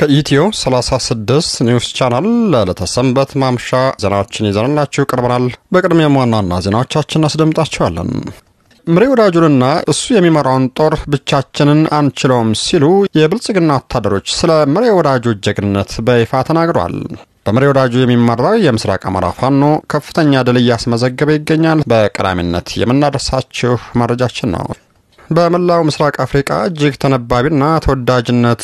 ከኢትዮ 36 ኒውስ ቻናል ለተሰንበት ማምሻ ዜናዎችን ይዘንላችሁ ቀርበናል። በቅድሚያም ዋና ዋና ዜናዎቻችን እናስደምጣችኋለን። ምሬ ወዳጁንና እሱ የሚመራውን ጦር ብቻችንን አንችለውም ሲሉ የብልጽግና ወታደሮች ስለ ምሬ ወዳጁ ጀግንነት በይፋ ተናግረዋል። በምሬ ወዳጁ የሚመራው የምስራቅ አማራ ፋኖ ከፍተኛ ድል እያስመዘገበ ይገኛል። በቀዳሚነት የምናደርሳችሁ መረጃችን ነው። በመላው ምስራቅ አፍሪቃ እጅግ ተነባቢና ተወዳጅነት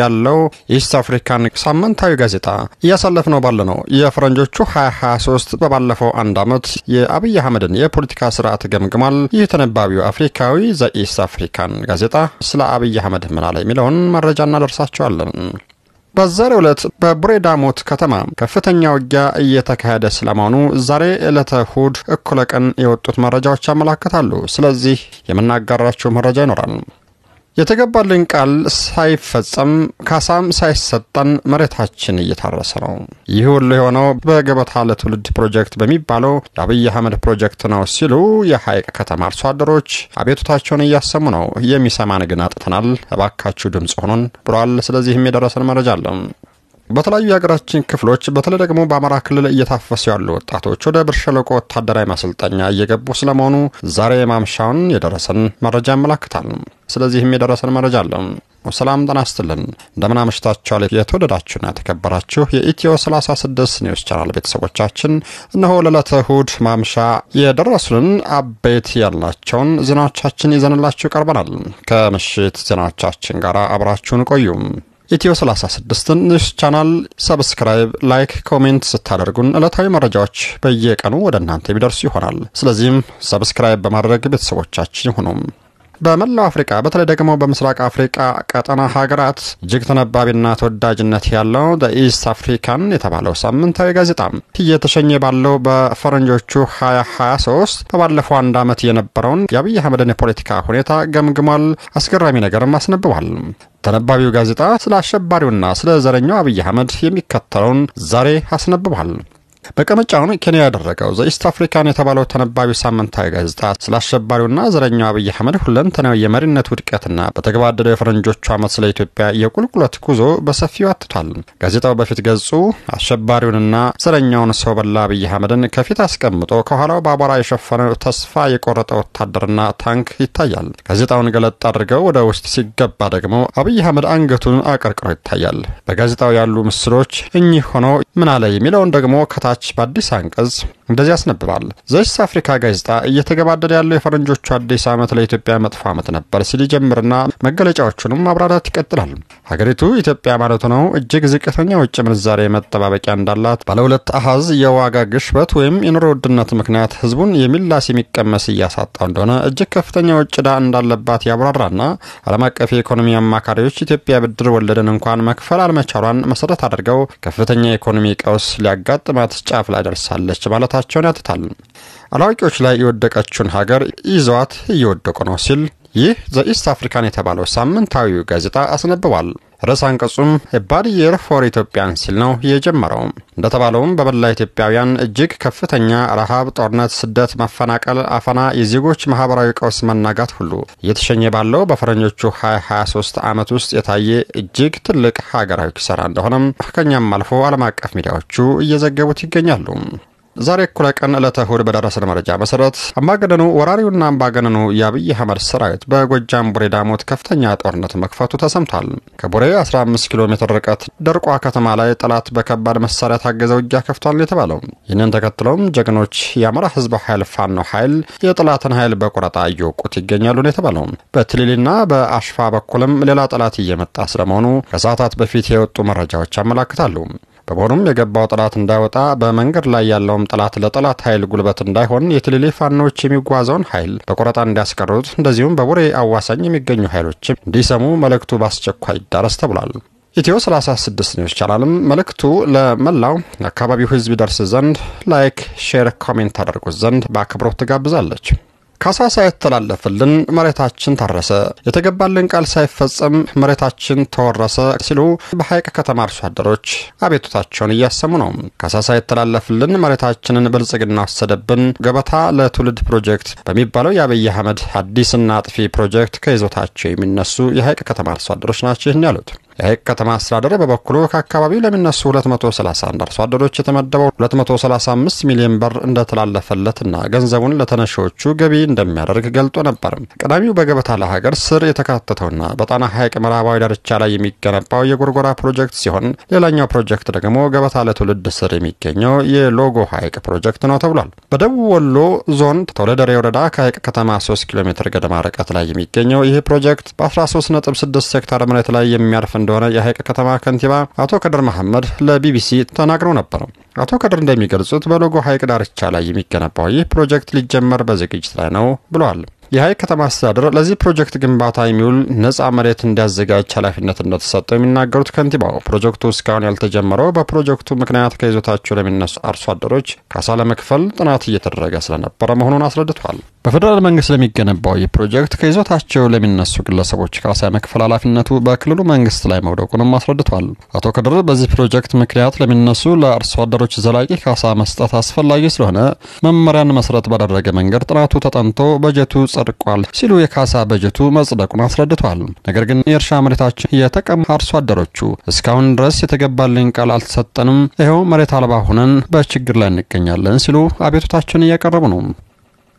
ያለው ኢስት አፍሪካን ሳምንታዊ ጋዜጣ እያሳለፍ ነው ባለ ነው የፈረንጆቹ 2023 በባለፈው አንድ ዓመት የአብይ አህመድን የፖለቲካ ስርዓት ገምግሟል። ይህ ተነባቢው አፍሪካዊ ዘኢስት አፍሪካን ጋዜጣ ስለ አብይ አህመድ ምን አለ የሚለውን መረጃ እናደርሳቸዋለን። በዛሬ ዕለት በቡሬዳሞት ከተማ ከፍተኛ ውጊያ እየተካሄደ ስለመሆኑ ዛሬ ዕለተ እሁድ እኩለ ቀን የወጡት መረጃዎች ያመላክታሉ። ስለዚህ የምናጋራችሁ መረጃ ይኖራል። የተገባልን ቃል ሳይፈጸም ካሳም ሳይሰጠን መሬታችን እየታረሰ ነው። ይህ ሁሉ የሆነው በገበታ ለትውልድ ፕሮጀክት በሚባለው የአብይ አህመድ ፕሮጀክት ነው ሲሉ የሐይቅ ከተማ አርሶ አደሮች አቤቱታቸውን እያሰሙ ነው። የሚሰማን ግን አጥተናል፣ እባካችሁ ድምፅ ሆኑን ብሏል። ስለዚህም የደረሰን መረጃ አለም በተለያዩ የሀገራችን ክፍሎች በተለይ ደግሞ በአማራ ክልል እየታፈሱ ያሉ ወጣቶች ወደ ብር ሸለቆ ወታደራዊ ማሰልጠኛ እየገቡ ስለመሆኑ ዛሬ ማምሻውን የደረሰን መረጃ ያመላክታል። ስለዚህም የደረሰን መረጃ አለን። ሰላም ጤና ይስጥልን፣ እንደምን አመሽታችኋል? የተወደዳችሁና የተከበራችሁ የኢትዮ 36 ኒውስ ቻናል ቤተሰቦቻችን፣ እነሆ ለዕለተ እሁድ ማምሻ የደረሱንን አበይት ያልናቸውን ዜናዎቻችን ይዘንላችሁ ቀርበናል። ከምሽት ዜናዎቻችን ጋር አብራችሁን ቆዩም። ኢትዮ 36ን ቻናል ሰብስክራይብ፣ ላይክ፣ ኮሜንት ስታደርጉን ዕለታዊ መረጃዎች በየቀኑ ወደ እናንተ የሚደርሱ ይሆናል። ስለዚህም ሰብስክራይብ በማድረግ ቤተሰቦቻችን ይሁኑም። በመላው አፍሪካ በተለይ ደግሞ በምስራቅ አፍሪካ ቀጠና ሀገራት እጅግ ተነባቢና ተወዳጅነት ያለው ኢስት አፍሪካን የተባለው ሳምንታዊ ጋዜጣ እየተሸኘ ባለው በፈረንጆቹ 2023 በባለፈው አንድ ዓመት የነበረውን የአብይ አህመድን የፖለቲካ ሁኔታ ገምግሟል። አስገራሚ ነገርም አስነብቧል። ተነባቢው ጋዜጣ ስለ አሸባሪውና ስለ ዘረኛው አብይ አህመድ የሚከተለውን ዛሬ አስነብቧል። መቀመጫውን ኬንያ ያደረገው ዘኢስት አፍሪካን የተባለው ተነባቢ ሳምንታዊ ጋዜጣ ስለ አሸባሪውና ዘረኛው አብይ አህመድ ሁለንተናዊ የመሪነት ውድቀትና በተገባደደው የፈረንጆቹ ዓመት ስለ ኢትዮጵያ የቁልቁለት ጉዞ በሰፊው አትቷል። ጋዜጣው በፊት ገጹ አሸባሪውንና ዘረኛውን ሰው በላ አብይ አህመድን ከፊት አስቀምጦ ከኋላው በአቧራ የሸፈነው ተስፋ የቆረጠ ወታደርና ታንክ ይታያል። ጋዜጣውን ገለጥ አድርገው ወደ ውስጥ ሲገባ ደግሞ አብይ አህመድ አንገቱን አቀርቅሮ ይታያል። በጋዜጣው ያሉ ምስሎች እኚህ ሆኖ ምናለ የሚለውን ደግሞ ከታ በታች በአዲስ አንቀጽ እንደዚህ ያስነብባል። ዘስ አፍሪካ ጋዜጣ እየተገባደደ ያለው የፈረንጆቹ አዲስ ዓመት ለኢትዮጵያ መጥፎ ዓመት ነበር ሲል ይጀምርና መገለጫዎቹንም ማብራራት ይቀጥላል። ሀገሪቱ ኢትዮጵያ ማለቱ ነው እጅግ ዝቅተኛ ውጭ ምንዛሬ መጠባበቂያ እንዳላት ባለሁለት አሃዝ የዋጋ ግሽበት ወይም የኑሮ ውድነት ምክንያት ህዝቡን የሚላስ የሚቀመስ እያሳጣው እንደሆነ እጅግ ከፍተኛ ውጭ ዕዳ እንዳለባት ያብራራና ዓለም አቀፍ የኢኮኖሚ አማካሪዎች ኢትዮጵያ ብድር ወለድን እንኳን መክፈል አለመቻሏን መሰረት አድርገው ከፍተኛ የኢኮኖሚ ቀውስ ሊያጋጥማት ጫፍ ላይ ደርሳለች ማለታቸውን ያትታል። አላዋቂዎች ላይ የወደቀችውን ሀገር ይዘዋት እየወደቁ ነው ሲል ይህ ዘኢስት አፍሪካን የተባለው ሳምንታዊ ጋዜጣ አስነብቧል። ርዕስ አንቀጹም ባድ የር ፎር ኢትዮጵያን ሲል ነው የጀመረው። እንደተባለውም በመላ ኢትዮጵያውያን እጅግ ከፍተኛ ረሃብ፣ ጦርነት፣ ስደት፣ ማፈናቀል፣ አፈና፣ የዜጎች ማህበራዊ ቀውስ መናጋት ሁሉ እየተሸኘ ባለው በፈረኞቹ 2023 ዓመት ውስጥ የታየ እጅግ ትልቅ ሀገራዊ ኪሳራ እንደሆነም ከኛም አልፎ ዓለም አቀፍ ሚዲያዎቹ እየዘገቡት ይገኛሉ። ዛሬ እኩለ ቀን ዕለተ እሁድ በደረሰን መረጃ መሰረት አምባገነኑ ወራሪውና አምባገነኑ የአብይ አህመድ ሰራዊት በጎጃም ቡሬ ዳሞት ከፍተኛ ጦርነት መክፈቱ ተሰምቷል። ከቡሬ 15 ኪሎ ሜትር ርቀት ደርቋ ከተማ ላይ ጠላት በከባድ መሳሪያ ታገዘ ውጊያ ከፍቷል የተባለው ይህንን ተከትለውም ጀግኖች የአማራ ህዝብ ኃይል ፋኖ ኃይል የጠላትን ኃይል በቁረጣ እየወቁት ይገኛሉ ነው የተባለው። በትሊሊና በአሽፋ በኩልም ሌላ ጠላት እየመጣ ስለመሆኑ ከሰዓታት በፊት የወጡ መረጃዎች ያመላክታሉ። ከመሆኑም የገባው ጠላት እንዳይወጣ በመንገድ ላይ ያለውም ጠላት ለጠላት ኃይል ጉልበት እንዳይሆን የትልሌ ፋኖች የሚጓዘውን ኃይል በቆረጣ እንዲያስቀሩት እንደዚሁም በቡሬ አዋሳኝ የሚገኙ ኃይሎችም እንዲሰሙ መልእክቱ በአስቸኳይ ይዳረስ ተብሏል። ኢትዮ 36 ኒውስ ቻናልም መልእክቱ ለመላው አካባቢው ሕዝብ ይደርስ ዘንድ ላይክ፣ ሼር፣ ኮሜንት አደርጉት ዘንድ በአክብሮት ትጋብዛለች። ካሳ ሳይተላለፍልን መሬታችን ታረሰ፣ የተገባልን ቃል ሳይፈጸም መሬታችን ተወረሰ ሲሉ በሐይቅ ከተማ አርሶ አደሮች አቤቱታቸውን እያሰሙ ነው። ካሳ ሳይተላለፍልን መሬታችንን ብልጽግና ወሰደብን፣ ገበታ ለትውልድ ፕሮጀክት በሚባለው የአብይ አህመድ አዲስና አጥፊ ፕሮጀክት ከይዞታቸው የሚነሱ የሐይቅ ከተማ አርሶ አደሮች ናቸው ይህን ያሉት። የሐይቅ ከተማ አስተዳደር በበኩሉ ከአካባቢው ለሚነሱ 231 አርሶ አደሮች የተመደበው 235 ሚሊዮን ብር እንደተላለፈለትና ገንዘቡን ለተነሺዎቹ ገቢ እንደሚያደርግ ገልጦ ነበር። ቀዳሚው በገበታ ለሀገር ስር የተካተተውና በጣና ሐይቅ ምዕራባዊ ዳርቻ ላይ የሚገነባው የጎርጎራ ፕሮጀክት ሲሆን ሌላኛው ፕሮጀክት ደግሞ ገበታ ለትውልድ ስር የሚገኘው የሎጎ ሐይቅ ፕሮጀክት ነው ተብሏል። በደቡብ ወሎ ዞን ተወለደሬ ወረዳ ከሐይቅ ከተማ 3 ኪሎ ሜትር ገደማ ርቀት ላይ የሚገኘው ይህ ፕሮጀክት በ136 ሄክታር መሬት ላይ የሚያርፍ እንደሆነ የሀይቅ ከተማ ከንቲባ አቶ ከድር መሐመድ ለቢቢሲ ተናግረው ነበር። አቶ ከድር እንደሚገልጹት በሎጎ ሀይቅ ዳርቻ ላይ የሚገነባው ይህ ፕሮጀክት ሊጀመር በዝግጅት ላይ ነው ብለዋል። የሀይቅ ከተማ አስተዳደር ለዚህ ፕሮጀክት ግንባታ የሚውል ነፃ መሬት እንዲያዘጋጅ ኃላፊነት እንደተሰጠው የሚናገሩት ከንቲባው ፕሮጀክቱ እስካሁን ያልተጀመረው በፕሮጀክቱ ምክንያት ከይዞታቸው ለሚነሱ አርሶ አደሮች ካሳ ለመክፈል ጥናት እየተደረገ ስለነበረ መሆኑን አስረድቷል። በፌዴራል መንግስት ለሚገነባው ይህ ፕሮጀክት ከይዞታቸው ለሚነሱ ግለሰቦች ካሳ መክፈል ኃላፊነቱ በክልሉ መንግስት ላይ መውደቁንም አስረድቷል። አቶ ከድር በዚህ ፕሮጀክት ምክንያት ለሚነሱ ለአርሶ አደሮች ዘላቂ ካሳ መስጠት አስፈላጊ ስለሆነ መመሪያን መሰረት ባደረገ መንገድ ጥናቱ ተጠንቶ በጀቱ ጸድቋል ሲሉ የካሳ በጀቱ መጽደቁን አስረድቷል። ነገር ግን የእርሻ መሬታችን የተቀሙ አርሶ አደሮቹ እስካሁን ድረስ የተገባልን ቃል አልተሰጠንም፣ ይኸው መሬት አልባ ሆነን በችግር ላይ እንገኛለን ሲሉ አቤቱታቸውን እያቀረቡ ነው።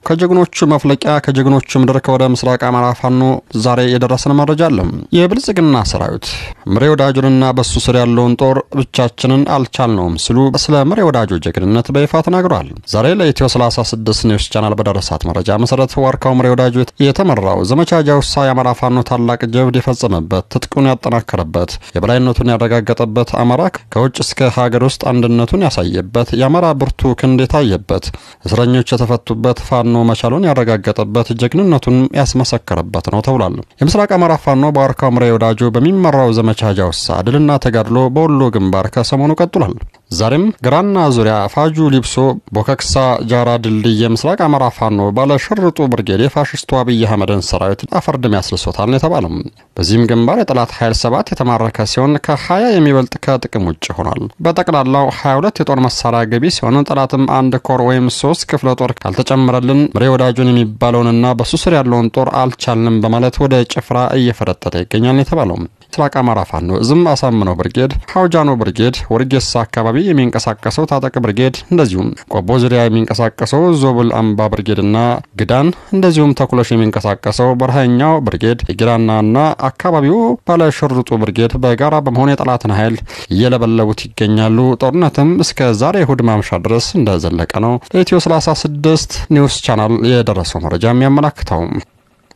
ከጀግኖቹ መፍለቂያ ከጀግኖቹ ምድር ከወደ ምስራቅ አማራ ፋኖ ዛሬ የደረሰን መረጃ አለ። የብልጽግና ሰራዊት ምሬ ወዳጁንና በሱ ስር ያለውን ጦር ብቻችንን አልቻልነውም ሲሉ ስለ ምሬ ወዳጁ ጀግንነት በይፋ ተናግሯል። ዛሬ ለኢትዮ 36 ኒውስ ቻናል በደረሳት መረጃ መሰረት ዋርካው ምሬ ወዳጁ የተመራው ዘመቻ ጃውሳ የአማራ ፋኖ ታላቅ ጀብድ የፈጸመበት፣ ትጥቁን ያጠናከረበት፣ የበላይነቱን ያረጋገጠበት፣ አማራ ከውጭ እስከ ሀገር ውስጥ አንድነቱን ያሳየበት፣ የአማራ ብርቱ ክንድ የታየበት፣ እስረኞች የተፈቱበት ፋኖ ፋኖ መቻሉን ያረጋገጠበት ጀግንነቱን ያስመሰከረበት ነው ተብሏል። የምስራቅ አማራ ፋኖ በዋርካው ምሬ ወዳጆ በሚመራው ዘመቻ ጃውሳ ድልና ተጋድሎ በወሎ ግንባር ከሰሞኑ ቀጥሏል። ዛሬም ግራና ዙሪያ ፋጁ ሊብሶ ቦከክሳ ጃራ ድልድይ የምስራቅ አማራ ፋኖ ባለ ሽርጡ ብርጌድ የፋሽስቱ አብይ አህመድን ሰራዊት አፈር ድሜ ያስልሶታል ነው የተባለው። በዚህም ግንባር የጠላት ኃይል ሰባት የተማረከ ሲሆን ከ የሚበልጥ ከጥቅም ውጭ ሆኗል። በጠቅላላው 22 የጦር መሳሪያ ገቢ ሲሆን ጠላትም አንድ ኮር ወይም ሶስት ክፍለ ጦር ካልተጨመረልን ምሬ ወዳጁን የሚባለውንና በሱ ስር ያለውን ጦር አልቻልንም በማለት ወደ ጭፍራ እየፈረጠጠ ይገኛል ነው የተባለው። ምስራቅ አማራ ፋኖ እዝም አሳምነው ብርጌድ፣ ሀውጃኖ ብርጌድ፣ ወርጌሳ አካባቢ የሚንቀሳቀሰው ታጠቅ ብርጌድ እንደዚሁም ቆቦ ዙሪያ የሚንቀሳቀሰው ዞብል አምባ ብርጌድና ግዳን እንደዚሁም ተኩሎሽ የሚንቀሳቀሰው በረሃኛው ብርጌድ የጊራናና አካባቢው ባለሽርጡ ብርጌድ በጋራ በመሆን የጠላትን ኃይል እየለበለቡት ይገኛሉ። ጦርነትም እስከ ዛሬ እሁድ ማምሻ ድረስ እንደዘለቀ ነው። ለኢትዮ 36 ኒውስ ቻናል የደረሰው መረጃ የሚያመላክተው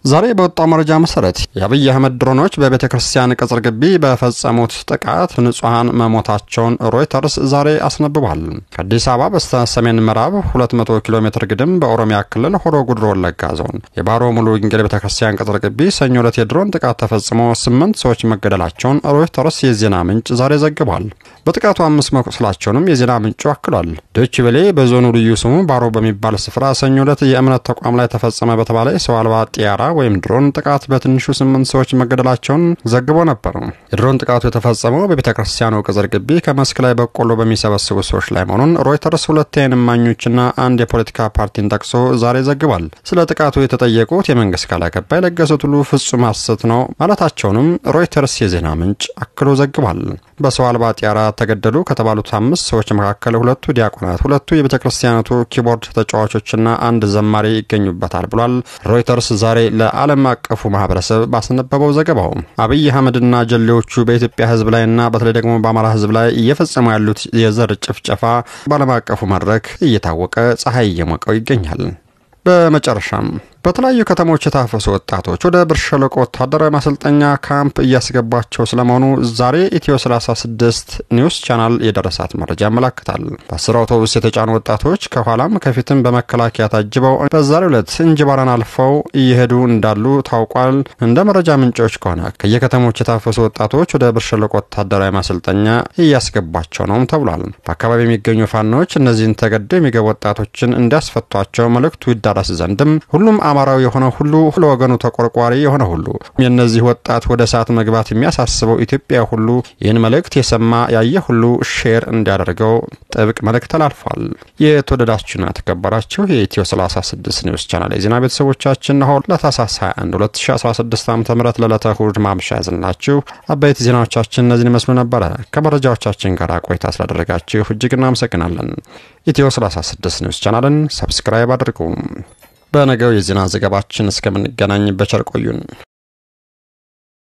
ዛሬ በወጣው መረጃ መሰረት የአብይ አህመድ ድሮኖች በቤተ ክርስቲያን ቅጽር ግቢ በፈጸሙት ጥቃት ንጹሐን መሞታቸውን ሮይተርስ ዛሬ አስነብቧል። ከአዲስ አበባ በስተ ሰሜን ምዕራብ 200 ኪሎ ሜትር ግድም በኦሮሚያ ክልል ሆሮ ጉድሮ ወለጋ ዞን የባሮ ሙሉ ወንጌል ቤተ ክርስቲያን ቅጽር ግቢ ሰኞ ዕለት የድሮን ጥቃት ተፈጽሞ ስምንት ሰዎች መገደላቸውን ሮይተርስ የዜና ምንጭ ዛሬ ዘግቧል። በጥቃቱ አምስት መቁሰላቸውንም የዜና ምንጩ አክሏል። ዶች ቬሌ በዞኑ ልዩ ስሙ ባሮ በሚባል ስፍራ ሰኞ ዕለት የእምነት ተቋም ላይ ተፈጸመ በተባለ የሰው አልባ ጥያራ ወይም ድሮን ጥቃት በትንሹ ስምንት ሰዎች መገደላቸውን ዘግቦ ነበር። የድሮን ጥቃቱ የተፈጸመው በቤተ ክርስቲያኑ ቅጽር ግቢ ከመስክ ላይ በቆሎ በሚሰበስቡ ሰዎች ላይ መሆኑን ሮይተርስ ሁለት የዓይን እማኞችና አንድ የፖለቲካ ፓርቲን ጠቅሶ ዛሬ ዘግቧል። ስለ ጥቃቱ የተጠየቁት የመንግስት ቃል አቀባይ ለገሰ ቱሉ ፍጹም ሐሰት ነው ማለታቸውንም ሮይተርስ የዜና ምንጭ አክሎ ዘግቧል። በሰው አልባ ጢያራ ተገደሉ ከተባሉት አምስት ሰዎች መካከል ሁለቱ ዲያቆናት፣ ሁለቱ የቤተ ክርስቲያናቱ ኪቦርድ ተጫዋቾችና አንድ ዘማሪ ይገኙበታል ብሏል ሮይተርስ ዛሬ ለዓለም አቀፉ ማህበረሰብ ባስነበበው ዘገባው። አብይ አህመድና ጀሌዎቹ በኢትዮጵያ ላይ ላይና በተለይ ደግሞ በአማራ ህዝብ ላይ እየፈጸሙ ያሉት የዘር ጭፍጨፋ በዓለም አቀፉ መድረክ እየታወቀ ፀሐይ እየሞቀው ይገኛል። በመጨረሻም በተለያዩ ከተሞች የታፈሱ ወጣቶች ወደ ብር ሸለቆ ወታደራዊ ማሰልጠኛ ካምፕ እያስገባቸው ስለመሆኑ ዛሬ ኢትዮ 36 ኒውስ ቻናል የደረሳት መረጃ ያመላክታል። በአስር አውቶቡስ የተጫኑ ወጣቶች ከኋላም ከፊትም በመከላከያ ታጅበው በዛሬው ዕለት እንጅባራን አልፈው እየሄዱ እንዳሉ ታውቋል። እንደ መረጃ ምንጮች ከሆነ ከየከተሞች የታፈሱ ወጣቶች ወደ ብር ሸለቆ ወታደራዊ ማሰልጠኛ እያስገባቸው ነውም ተብሏል። በአካባቢ የሚገኙ ፋኖች እነዚህን ተገደው የሚገቡ ወጣቶችን እንዲያስፈቷቸው መልእክቱ ይዳረስ ዘንድም ሁሉም አማራዊ የሆነ ሁሉ ለወገኑ ተቆርቋሪ የሆነ ሁሉ የእነዚህ ወጣት ወደ እሳት መግባት የሚያሳስበው ኢትዮጵያ ሁሉ ይህን መልእክት የሰማ ያየ ሁሉ ሼር እንዲያደርገው ጥብቅ መልእክት ተላልፏል። የተወደዳችሁና ተከበራችሁ የኢትዮ 36 ኒውስ ቻናል የዜና ቤተሰቦቻችን ነሆ ለታህሳስ 21 2016 ዓ ም ለዕለተ እሁድ ማምሻ ያዝናችሁ አበይት ዜናዎቻችን እነዚህን ይመስሉ ነበረ። ከመረጃዎቻችን ጋር ቆይታ ስላደረጋችሁ እጅግ እናመሰግናለን። ኢትዮ 36 ኒውስ ቻናልን ሰብስክራይብ አድርጉ። በነገው የዜና ዘገባችን እስከምንገናኝ በቸር ቆዩን።